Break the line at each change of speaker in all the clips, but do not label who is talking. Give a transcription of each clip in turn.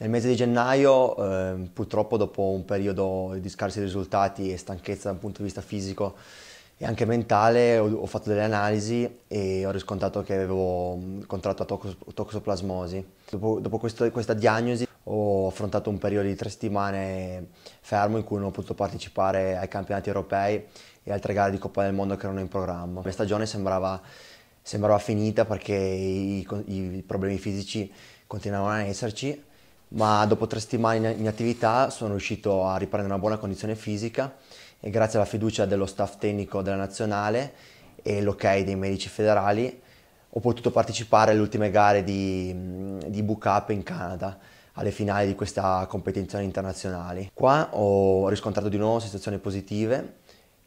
Nel mese di gennaio, eh, purtroppo dopo un periodo di scarsi risultati e stanchezza dal punto di vista fisico e anche mentale, ho, ho fatto delle analisi e ho riscontrato che avevo contratto toxoplasmosi. Dopo, dopo questo, questa diagnosi ho affrontato un periodo di tre settimane fermo in cui non ho potuto partecipare ai campionati europei e altre gare di Coppa del Mondo che erano in programma. La stagione sembrava, sembrava finita perché i, i problemi fisici continuavano ad esserci ma dopo tre settimane in attività sono riuscito a riprendere una buona condizione fisica e grazie alla fiducia dello staff tecnico della nazionale e l'ok dei medici federali ho potuto partecipare alle ultime gare di, di Book Up in Canada alle finali di questa competizione internazionale. Qua ho riscontrato di nuovo sensazioni positive,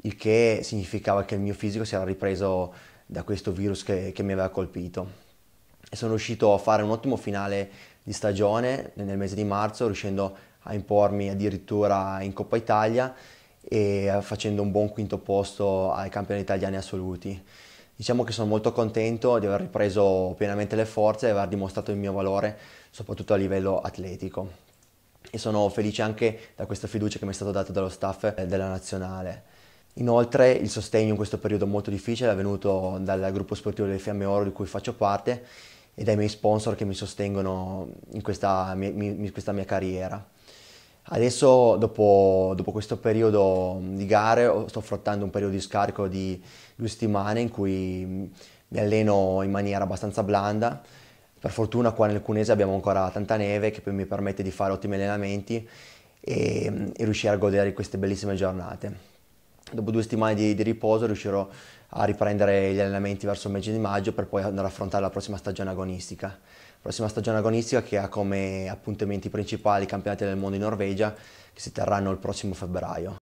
il che significava che il mio fisico si era ripreso da questo virus che, che mi aveva colpito. E sono riuscito a fare un ottimo finale di stagione nel mese di marzo, riuscendo a impormi addirittura in Coppa Italia e facendo un buon quinto posto ai campioni italiani assoluti. Diciamo che sono molto contento di aver ripreso pienamente le forze e aver dimostrato il mio valore, soprattutto a livello atletico. E sono felice anche da questa fiducia che mi è stata data dallo staff eh, della nazionale. Inoltre il sostegno in questo periodo molto difficile è venuto dal gruppo sportivo delle Fiamme Oro di cui faccio parte e dai miei sponsor che mi sostengono in questa mia, in questa mia carriera. Adesso, dopo, dopo, questo periodo di gare, sto affrontando un periodo di scarico di due settimane in cui mi alleno in maniera abbastanza blanda. Per fortuna qua nel Cunese abbiamo ancora tanta neve che poi mi permette di fare ottimi allenamenti e, e riuscire a godere di queste bellissime giornate dopo due settimane di, di riposo riuscirò a riprendere gli allenamenti verso il mese di maggio per poi andare a affrontare la prossima stagione agonistica. La prossima stagione agonistica che ha come appuntamenti principali i campionati del mondo in Norvegia che si terranno il prossimo febbraio.